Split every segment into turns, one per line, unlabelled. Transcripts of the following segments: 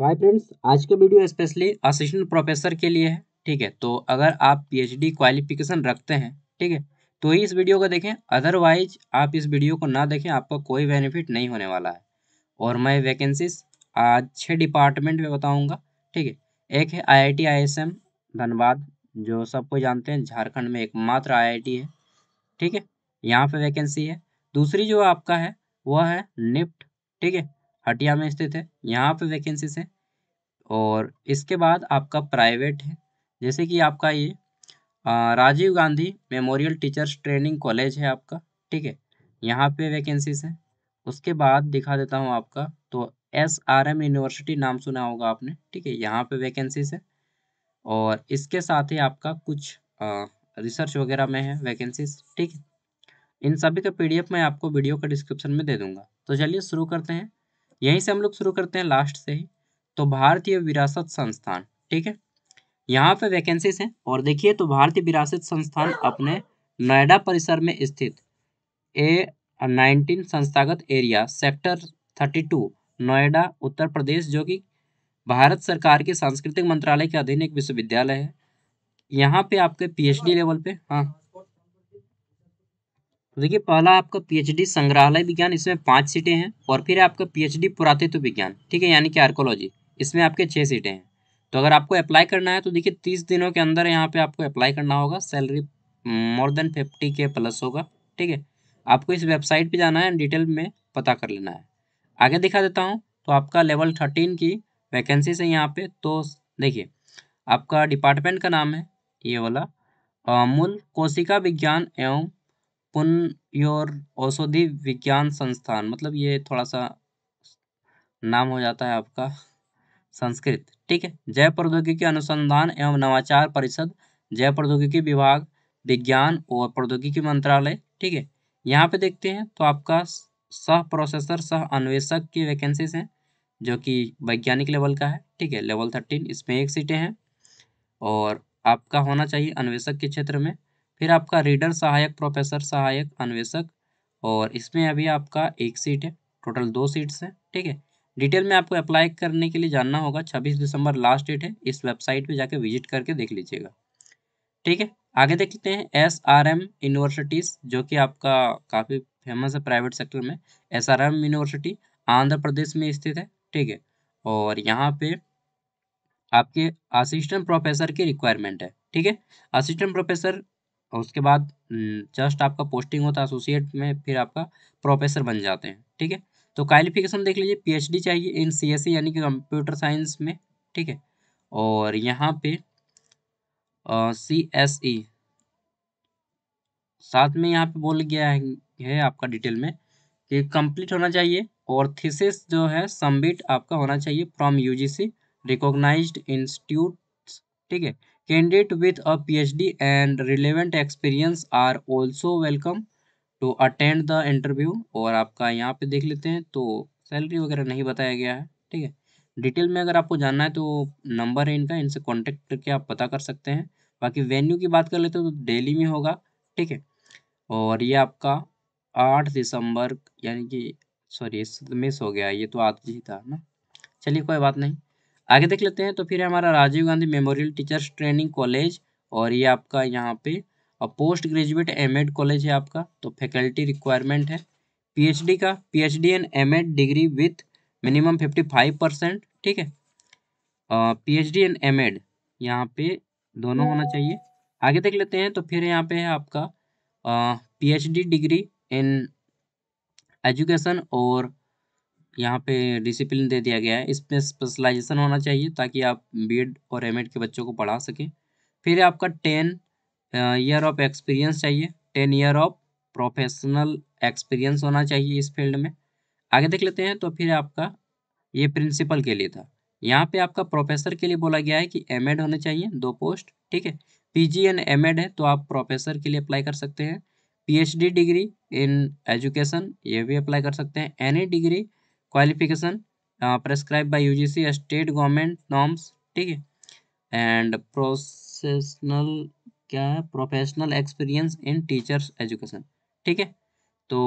तो hi friends आज का वीडियो स्पेशली असिस्टेंट प्रोफेसर के लिए है ठीक है तो अगर आप पीएचडी क्वालिफिकेशन रखते हैं ठीक है तो ही इस वीडियो को देखें अदरवाइज आप इस वीडियो को ना देखें आपका कोई बेनिफिट नहीं होने वाला है और मैं वैकेंसीज आज छः डिपार्टमेंट में बताऊंगा ठीक है एक है एस एम धनबाद जो सबको जानते हैं झारखंड में एकमात्र टी है ठीक है यहाँ पे वैकेंसी है दूसरी जो आपका है वह है निफ्ट ठीक है हटिया में स्थित है यहाँ पे वैकेंसीज है और इसके बाद आपका प्राइवेट है जैसे कि आपका ये Rajiv Gandhi memorial teachers training college है आपका ठीक है यहाँ पे वैकेंसीज है उसके बाद दिखा देता हूँ आपका तो एस आर एम यूनिवर्सिटी नाम सुना होगा आपने ठीक है यहाँ पे वैकेंसीज है और इसके साथ ही आपका कुछ आ, रिसर्च वगैरह में है वैकेंसीज ठीक है इन सभी का पीडीएफ मैं आपको वीडियो का डिस्क्रिप्शन में दे दूंगा तो चलिए शुरू करते हैं यहीं से हम लोग शुरू करते हैं लास्ट से ही तो भारतीय विरासत संस्थान ठीक है यहाँ पे वैकेंसीज हैं और देखिए तो भारतीय विरासत संस्थान अपने नोएडा परिसर में स्थित ए नाइनटीन संस्थागत area sector thirty two Noida Uttar Pradesh जो कि भारत सरकार के सांस्कृतिक मंत्रालय के अधीन एक विश्वविद्यालय है यहाँ पे आपके पीएचडी लेवल पे हाँ तो देखिए पहला आपका पीएचडी संग्रहालय विज्ञान इसमें पाँच सीटें हैं और फिर आपका पीएचडी पुरातत्व विज्ञान ठीक है यानी कि आर्कोलॉजी इसमें आपके छः सीटें हैं तो अगर आपको अप्लाई करना है तो देखिए तीस दिनों के अंदर यहाँ पे आपको अप्लाई करना होगा salary more than fifty K plus होगा ठीक है आपको इस वेबसाइट पर जाना है डिटेल में पता कर लेना है आगे दिखा देता हूँ तो आपका लेवल थर्टीन की वैकेंसी है यहाँ पे तो देखिए आपका डिपार्टमेंट का नाम है ये वाला मूल कोशिका विज्ञान एवं पुनर्योर औषधि विज्ञान संस्थान मतलब ये थोड़ा सा नाम हो जाता है आपका संस्कृत ठीक है जय प्रौद्योगिकी अनुसंधान एवं नवाचार परिषद जय प्रौद्योगिकी विभाग विज्ञान और प्रौद्योगिकी मंत्रालय ठीक है यहाँ पे देखते हैं तो आपका सह प्रोसेसर सह अन्वेषक की वैकेंसीज हैं जो कि वैज्ञानिक लेवल का है ठीक है लेवल थर्टीन इसमें एक सीटें हैं और आपका होना चाहिए अन्वेषक के क्षेत्र में फिर आपका रीडर सहायक प्रोफेसर सहायक अन्वेषक और इसमें अभी आपका एक सीट है टोटल दो सीट्स हैं ठीक है डिटेल में आपको अप्लाई करने के लिए जानना होगा 26 दिसंबर लास्ट डेट है इस वेबसाइट पे जाके विजिट करके देख लीजिएगा ठीक है आगे देख लेते हैं एस आर एम यूनिवर्सिटीज़ जो कि आपका काफ़ी फेमस है प्राइवेट सेक्टर में S R M university Andhra Pradesh में स्थित है ठीक है और यहाँ पे आपके असिस्टेंट प्रोफेसर की रिक्वायरमेंट है ठीक है असिस्टेंट प्रोफेसर और उसके बाद हम्म, जस्ट आपका पोस्टिंग होता है एसोसिएट में फिर आपका प्रोफेसर बन जाते हैं ठीक है तो क्वालिफिकेशन देख लीजिए पीएचडी चाहिए इन सीएससी e यानी कि कंप्यूटर साइंस में ठीक है और यहाँ पे सी एस ई साथ में यहाँ पे बोल गया है, है आपका डिटेल में कि कंप्लीट होना चाहिए और थीसिस जो है सबमिट आपका होना चाहिए फ्रॉम यूजीसी रिकोगनाइज इंस्टीट्यूट ठीक है Candidates with a PhD and relevant experience are also welcome to attend the interview और आपका यहाँ पे देख लेते हैं तो सैलरी वगैरह नहीं बताया गया है ठीक है डिटेल में अगर आपको जानना है तो नंबर है इनका इनसे कॉन्टेक्ट करके आप पता कर सकते हैं बाकी वेन्यू की बात कर लेते हैं तो डेली में होगा ठीक है और ये आपका आठ दिसंबर यानी कि सॉरी मिस हो गया ये तो आज ही था ना चलिए कोई बात नहीं आगे देख लेते हैं तो फिर हमारा Rajiv Gandhi memorial teachers training college और ये आपका यहाँ पे और पोस्ट ग्रेजुएट एम कॉलेज है आपका तो फैकल्टी रिक्वायरमेंट है पीएचडी का PhD and MEd degree with minimum fifty five percent ठीक है पीएचडी एंड एमएड यहाँ पे दोनों होना चाहिए आगे देख लेते हैं तो फिर यहाँ पे है आपका पीएचडी डिग्री इन एजुकेशन और यहाँ पे डिसिप्लिन दे दिया गया है इसमें स्पेशलाइजेशन होना चाहिए ताकि आप बीएड और एम के बच्चों को पढ़ा सकें फिर आपका टेन ईयर ऑफ एक्सपीरियंस चाहिए ten year of professional experience होना चाहिए इस फील्ड में आगे देख लेते हैं तो फिर आपका ये प्रिंसिपल के लिए था यहाँ पे आपका प्रोफेसर के लिए बोला गया है कि एम होने चाहिए दो पोस्ट ठीक है जी एंड एम है तो आप प्रोफेसर के लिए अप्लाई कर सकते हैं डी डिग्री इन एजुकेशन ये भी अप्लाई कर सकते हैं any degree e qualification prescribed by UGC state government norms ठीक है एंड प्रोफेशनल क्या है professional experience in teachers education ठीक है तो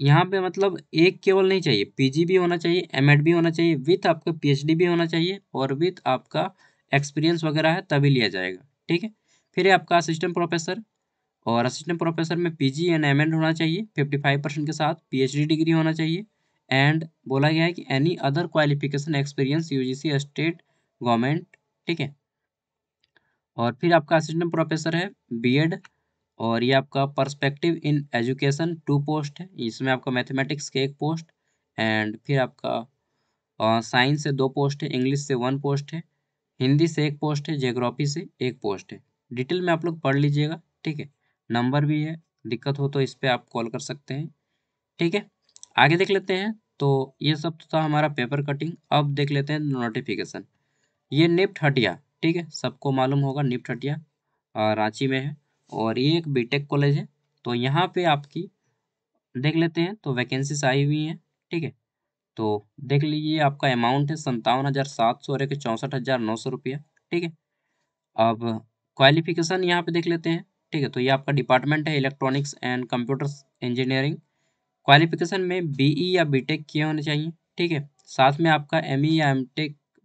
यहाँ पे मतलब एक केवल नहीं चाहिए पीजी भी होना चाहिए एमएड भी होना चाहिए विथ आपका पीएचडी भी होना चाहिए और विथ आपका एक्सपीरियंस वगैरह है तभी लिया जाएगा ठीक है फिर है आपका असिस्टेंट प्रोफेसर और असिस्टेंट प्रोफेसर में पीजी एंड एमएड होना चाहिए फिफ्टी फाइव परसेंट के साथ पीएचडी डिग्री होना चाहिए एंड बोला गया है कि any other qualification experience UGC state government ठीक है और फिर आपका असिस्टेंट प्रोफेसर है बीएड और ये आपका perspective in education to post है इसमें आपका मैथमेटिक्स के एक पोस्ट एंड फिर आपका साइंस से दो पोस्ट है इंग्लिश से वन पोस्ट है हिंदी से एक पोस्ट है जियोग्राफी से एक पोस्ट है डिटेल में आप लोग पढ़ लीजिएगा ठीक है नंबर भी है दिक्कत हो तो इस पर आप कॉल कर सकते हैं ठीक है आगे देख लेते हैं तो ये सब था हमारा पेपर कटिंग अब देख लेते हैं नोटिफिकेशन ये निफ्ट हटिया ठीक है सबको मालूम होगा निफ्ट हटिया रांची में है और ये एक बीटेक कॉलेज है तो यहाँ पे आपकी देख लेते हैं तो वैकेंसीज आई हुई हैं ठीक है तो देख लीजिए आपका अमाउंट है संतावन हज़ार सात सौ और एक चौंसठ हज़ार नौ सौ रुपया ठीक है अब क्वालिफिकेशन यहाँ पे देख लेते हैं ठीक है तो ये आपका डिपार्टमेंट है electronics and computer engineering qualification में बीई e या बीटेक किए होने चाहिए ठीक है साथ में आपका एम e या एम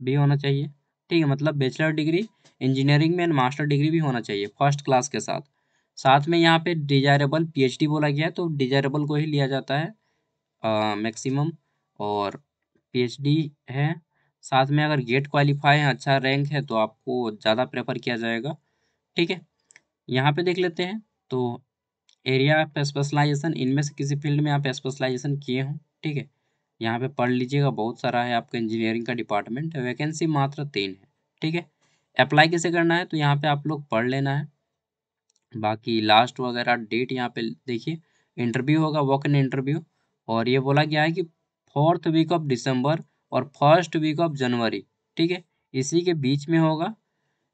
भी होना चाहिए ठीक है मतलब बैचलर डिग्री इंजीनियरिंग में एंड मास्टर डिग्री भी होना चाहिए फर्स्ट क्लास के साथ साथ में यहाँ पे डिजायरेबल पीएचडी बोला गया है तो डिजायरेबल को ही लिया जाता है मैक्सिमम और पीएचडी है साथ में अगर गेट क्वालिफाई है अच्छा रैंक है तो आपको ज़्यादा प्रेफर किया जाएगा ठीक है यहाँ पे देख लेते हैं तो एरिया ऑफ स्पेशलाइजेशन इनमें से किसी फील्ड में आप स्पेशलाइजेशन किए हों ठीक है यहाँ पे पढ़ लीजिएगा बहुत सारा है आपका इंजीनियरिंग का डिपार्टमेंट वैकेंसी मात्र तीन है ठीक है अप्लाई कैसे करना है तो यहाँ पे आप लोग पढ़ लेना है बाकी लास्ट वगैरह डेट यहाँ पे देखिए इंटरव्यू होगा वॉक इन इंटरव्यू और ये बोला गया है कि फोर्थ वीक ऑफ दिसंबर और फर्स्ट वीक ऑफ जनवरी ठीक है इसी के बीच में होगा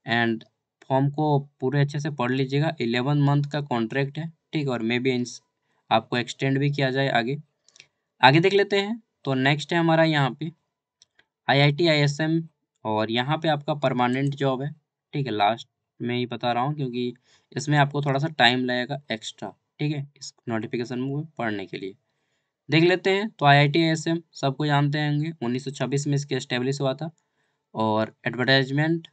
एंड फॉर्म को पूरे अच्छे से पढ़ लीजिएगा इलेवन मंथ का कॉन्ट्रैक्ट है ठीक और मे बी आपको एक्सटेंड भी किया जाए आगे आगे देख लेते हैं तो नेक्स्ट है हमारा यहाँ पे आईआईटी आईएसएम और यहाँ पे आपका परमानेंट जॉब है ठीक है लास्ट में ही बता रहा हूँ क्योंकि इसमें आपको थोड़ा सा टाइम लगेगा एक्स्ट्रा ठीक है इस नोटिफिकेशन में पढ़ने के लिए देख लेते हैं तो I I T S M सबको जानते होंगे 1926 में इसके इस्टेब्लिश हुआ था और एडवर्टाइजमेंट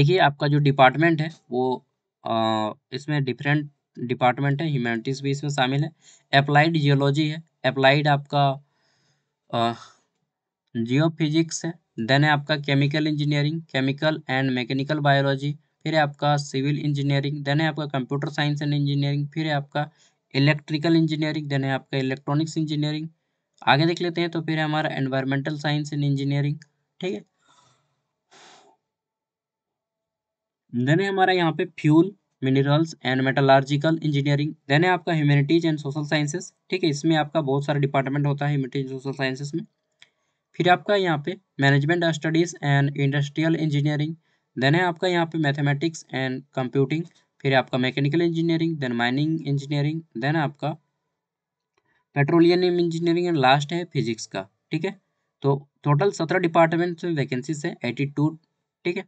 देखिए आपका जो डिपार्टमेंट है वो आ, इसमें डिफरेंट डिपार्टमेंट है ह्यूमैनिटीज़ भी इसमें शामिल है अप्लाइड जियोलॉजी है अप्लाइड आपका जियो फिजिक्स है देन है आपका chemical engineering chemical and mechanical biology फिर है आपका सिविल इंजीनियरिंग देन है आपका कंप्यूटर साइंस एंड इंजीनियरिंग फिर है आपका इलेक्ट्रिकल इंजीनियरिंग देन है आपका इलेक्ट्रॉनिक्स इंजीनियरिंग आगे देख लेते हैं तो फिर है हमारा एनवायरमेंटल साइंस एंड इंजीनियरिंग ठीक है देन है हमारा यहाँ पे fuel minerals and metallurgical engineering then है आपका ह्यूमैनिटीज एंड सोशल साइंसेस ठीक है इसमें आपका बहुत सारे डिपार्टमेंट होता है ह्यूमैनिटीज सोशल साइंसेस में फिर आपका यहाँ पे management studies and industrial engineering then है आपका यहाँ पे मैथमेटिक्स एंड कंप्यूटिंग फिर आपका mechanical engineering then mining engineering then आपका पेट्रोलियम इंजीनियरिंग एंड लास्ट है फिजिक्स का ठीक है तो टोटल सत्रह डिपार्टमेंट्स में वैकेंसीज है एटी टू ठीक है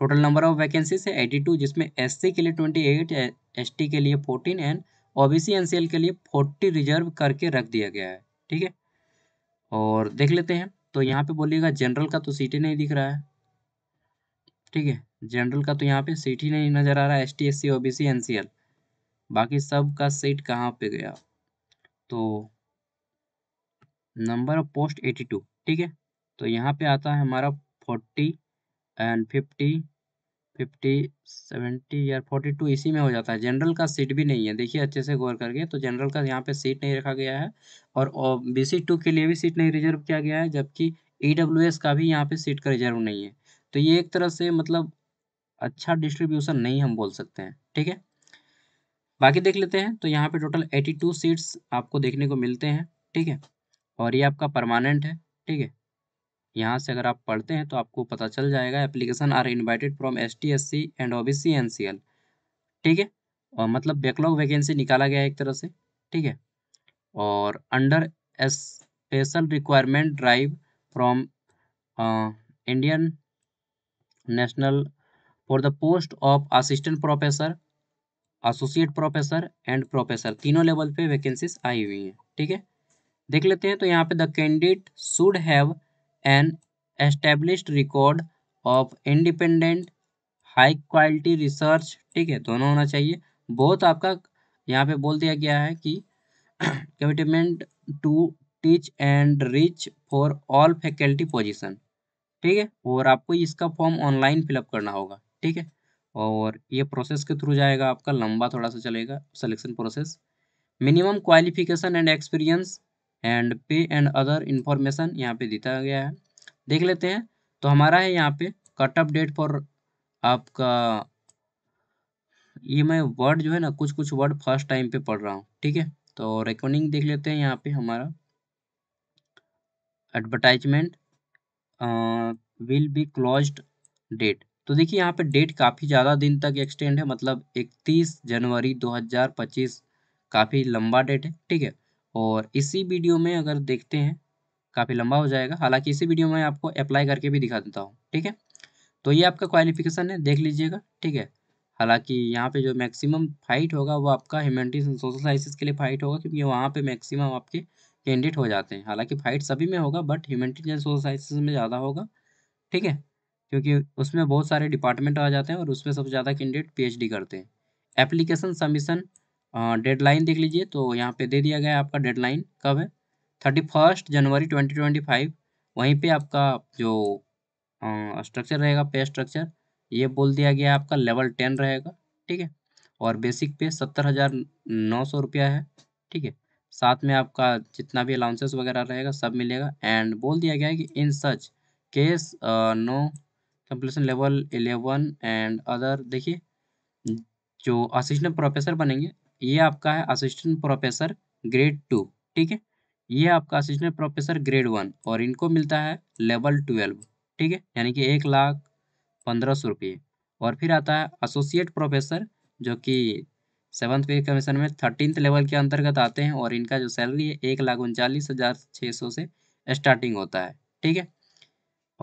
टोटल नंबर ऑफ वैकेंसीज है एटी टू जिसमें एस के लिए ट्वेंटी एट एस के लिए फोर्टीन एंड ओ बी के लिए फोर्टी रिजर्व करके रख दिया गया है ठीक है और देख लेते हैं तो यहाँ पे बोलिएगा जनरल का तो सीट ही नहीं दिख रहा है ठीक है जनरल का तो यहाँ पे सीट ही नहीं नज़र आ रहा है S T S C O B C N C L बाकी सब का सीट कहाँ पे गया तो number of post eighty two ठीक है तो यहाँ पे आता है हमारा forty and fifty fifty seventy या फोर्टी टू इसी में हो जाता है जनरल का सीट भी नहीं है देखिए अच्छे से गौर करके तो जनरल का यहाँ पे सीट नहीं रखा गया है और बी सी टू के लिए भी सीट नहीं रिजर्व किया गया है जबकि ई डब्ल्यू एस का भी यहाँ पे सीट का रिजर्व नहीं है तो ये एक तरह से मतलब अच्छा डिस्ट्रीब्यूशन नहीं हम बोल सकते हैं ठीक है बाकी देख लेते हैं तो यहाँ पे टोटल एटी टू सीट्स आपको देखने को मिलते हैं ठीक है और ये आपका परमानेंट है ठीक है यहाँ से अगर आप पढ़ते हैं तो आपको पता चल जाएगा application are invited from S T S C and O B C N C L ठीक है और मतलब बैकलॉग वैकेंसी निकाला गया है एक तरह से ठीक है और under special requirement drive from Indian national for the post of assistant professor associate professor and professor तीनों लेवल पे वैकेंसीज आई हुई हैं ठीक है देख लेते हैं तो यहाँ पे the candidate should have an established record of independent high quality research ठीक है दोनों होना चाहिए बहुत आपका यहाँ पे बोल दिया गया है कि commitment to teach and reach for all faculty position ठीक है और आपको इसका फॉर्म ऑनलाइन फिलअप करना होगा ठीक है और ये प्रोसेस के थ्रू जाएगा आपका लंबा थोड़ा सा चलेगा selection process minimum qualification and experience and pay and other information यहाँ पे दिया गया है देख लेते हैं तो हमारा है यहाँ पे कट ऑफ डेट फॉर आपका ये मैं वर्ड जो है ना कुछ कुछ वर्ड फर्स्ट टाइम पे पढ़ रहा हूँ ठीक है तो रिकॉर्डिंग देख लेते हैं यहाँ पे हमारा advertisement will be closed date तो देखिए यहाँ पे डेट काफ़ी ज़्यादा दिन तक एक्सटेंड है मतलब 31 जनवरी 2025 काफ़ी लंबा डेट है ठीक है और इसी वीडियो में अगर देखते हैं काफ़ी लंबा हो जाएगा हालांकि इसी वीडियो में आपको अप्लाई करके भी दिखा देता हूँ ठीक है तो ये आपका क्वालिफिकेशन है देख लीजिएगा ठीक है हालांकि यहाँ पे जो मैक्सिमम फाइट होगा वो आपका ह्यूमैनिटीज सोशल साइंसिस के लिए फाइट होगा क्योंकि वहाँ पे मैक्सिमम आपके कैंडिडेट हो जाते हैं हालांकि फाइट सभी में होगा but humanities and social sciences में ज़्यादा होगा ठीक है क्योंकि उसमें बहुत सारे डिपार्टमेंट आ जाते हैं और उसमें सबसे ज़्यादा कैंडिडेट पी करते हैं एप्लीकेशन सबमिशन डेडलाइन देख लीजिए तो यहाँ पे दे दिया गया है आपका डेडलाइन कब है thirty first January twenty twenty five वहीं पे आपका जो स्ट्रक्चर रहेगा पे स्ट्रक्चर ये बोल दिया गया है आपका लेवल टेन रहेगा ठीक है और बेसिक पे सत्तर हज़ार नौ सौ रुपया है ठीक है साथ में आपका जितना भी अलाउंसेस वगैरह रहेगा सब मिलेगा एंड बोल दिया गया है कि in such case no compulsion level eleven and other देखिए जो असिस्टेंट प्रोफेसर बनेंगे ये आपका है असिस्टेंट प्रोफेसर ग्रेड टू ठीक है ये आपका असिस्टेंट प्रोफेसर ग्रेड वन और इनको मिलता है लेवल ट्वेल्व ठीक है यानी कि एक लाख पंद्रह सौ रुपये और फिर आता है एसोसिएट प्रोफेसर जो कि सेवन्थ पे कमीशन में थर्टीनथ लेवल के अंतर्गत आते हैं और इनका जो सैलरी है एक लाख उनचालीस हज़ार छः सौ से स्टार्टिंग होता है ठीक है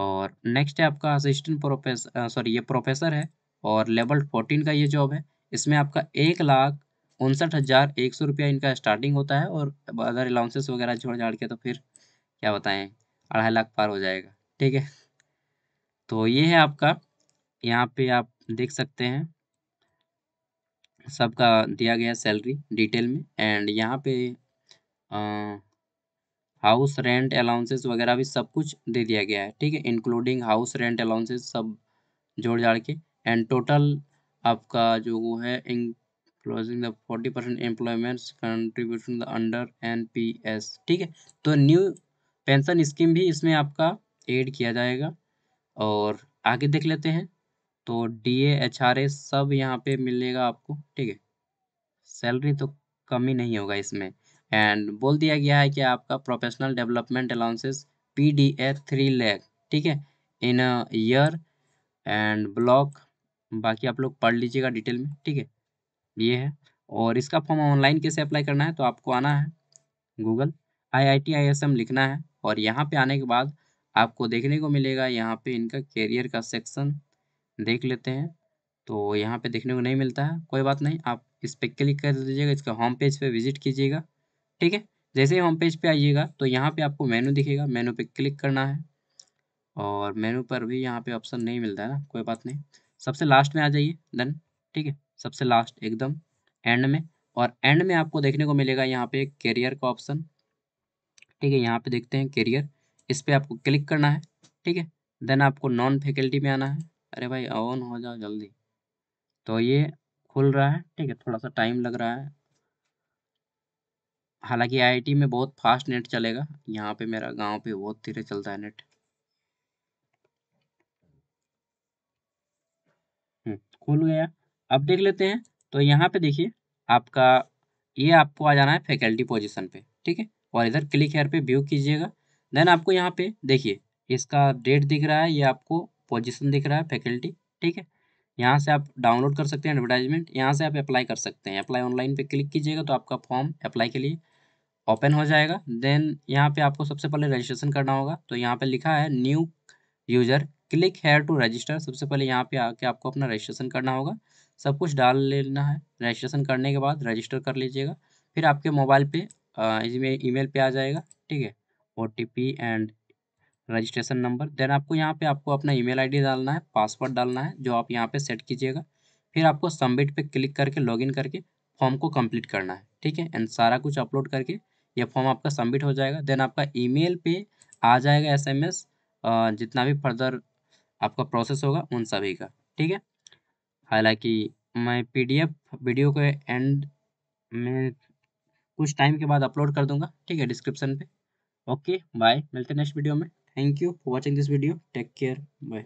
और नेक्स्ट है आपका असिस्टेंट प्रोफेसर सॉरी ये प्रोफेसर है और लेवल फोर्टीन का ये जॉब है इसमें आपका एक लाख उनसठ हज़ार एक सौ रुपया इनका स्टार्टिंग होता है और अदर अलाउंसेस वगैरह छोड़ झाड़ के तो फिर क्या बताएं अढ़ाई लाख पार हो जाएगा ठीक है तो ये है आपका यहाँ पे आप देख सकते हैं सबका दिया गया सैलरी डिटेल में एंड यहाँ पे हाउस रेंट अलाउंसेस वगैरह भी सब कुछ दे दिया गया है ठीक है इंक्लूडिंग हाउस रेंट अलाउंसेस सब जोड़ जाड़ के एंड टोटल आपका जो वो है closing the forty percent employments contribution under N P S ठीक है तो न्यू पेंशन स्कीम भी इसमें आपका एड किया जाएगा और आगे देख लेते हैं तो डी एच आर ए सब यहाँ पे मिलेगा आपको ठीक है सैलरी तो कम ही नहीं होगा इसमें एंड बोल दिया गया है कि आपका professional development allowances P D A three lakh ठीक है इन ईयर एंड ब्लॉक बाकी आप लोग पढ़ लीजिएगा डिटेल में ठीक है ये है और इसका फॉर्म ऑनलाइन कैसे अप्लाई करना है तो आपको आना है Google I I T I S M लिखना है और यहाँ पे आने के बाद आपको देखने को मिलेगा यहाँ पे इनका कैरियर का सेक्शन देख लेते हैं तो यहाँ पे देखने को नहीं मिलता है कोई बात नहीं आप इस पर क्लिक कर दीजिएगा इसका होम पेज पे विजिट कीजिएगा ठीक है जैसे ही होम पेज पे आइएगा तो यहाँ पे आपको मेनू दिखेगा मेनू पे क्लिक करना है और मेनू पर भी यहाँ पे ऑप्शन नहीं मिलता है ना कोई बात नहीं सबसे लास्ट में आ जाइए देन ठीक है सबसे लास्ट एकदम एंड में और एंड में आपको देखने को मिलेगा यहाँ पे कैरियर का ऑप्शन ठीक है यहाँ पे देखते हैं कैरियर इस पर आपको क्लिक करना है ठीक है देन आपको नॉन फैकल्टी में आना है अरे भाई ऑन हो जाओ जल्दी तो ये खुल रहा है ठीक है थोड़ा सा टाइम लग रहा है हालांकि आईआईटी में बहुत फास्ट नेट चलेगा यहाँ पे मेरा गांव पे बहुत धीरे चलता है नेट हम्म, खुल गया अब देख लेते हैं तो यहाँ पे देखिए आपका ये आपको आ जाना है फैकल्टी पोजीशन पे ठीक है और इधर क्लिक हेयर पे व्यू कीजिएगा देन आपको यहाँ पे देखिए इसका डेट दिख रहा है ये आपको पोजीशन दिख रहा है फैकल्टी ठीक है यहाँ से आप डाउनलोड कर सकते हैं एडवर्टाइजमेंट यहाँ से आप अप्लाई कर सकते हैं अप्लाई ऑनलाइन पे क्लिक कीजिएगा तो आपका फॉर्म अप्लाई के लिए ओपन हो जाएगा देन यहाँ पे आपको सबसे पहले रजिस्ट्रेशन करना होगा तो यहाँ पे लिखा है new user click here to register सबसे पहले यहाँ पे आके आपको अपना रजिस्ट्रेशन करना होगा सब कुछ डाल लेना है रजिस्ट्रेशन करने के बाद रजिस्टर कर लीजिएगा फिर आपके मोबाइल पे इसमें ईमेल पे आ जाएगा ठीक है ओ एंड रजिस्ट्रेशन नंबर देन आपको यहाँ पे आपको अपना ईमेल आईडी डालना है पासवर्ड डालना है जो आप यहाँ पे सेट कीजिएगा फिर आपको सबमिट पे क्लिक करके लॉगिन करके फॉर्म को कंप्लीट करना है ठीक है एंड सारा कुछ अपलोड करके ये फॉर्म आपका सबमिट हो जाएगा देन आपका ई पे आ जाएगा एस जितना भी फर्दर आपका प्रोसेस होगा उन सभी का ठीक है हालांकि मैं पीडीएफ वीडियो के एंड में कुछ टाइम के बाद अपलोड कर दूंगा ठीक है डिस्क्रिप्शन पे ओके बाय मिलते हैं नेक्स्ट वीडियो में thank you for watching this video take care bye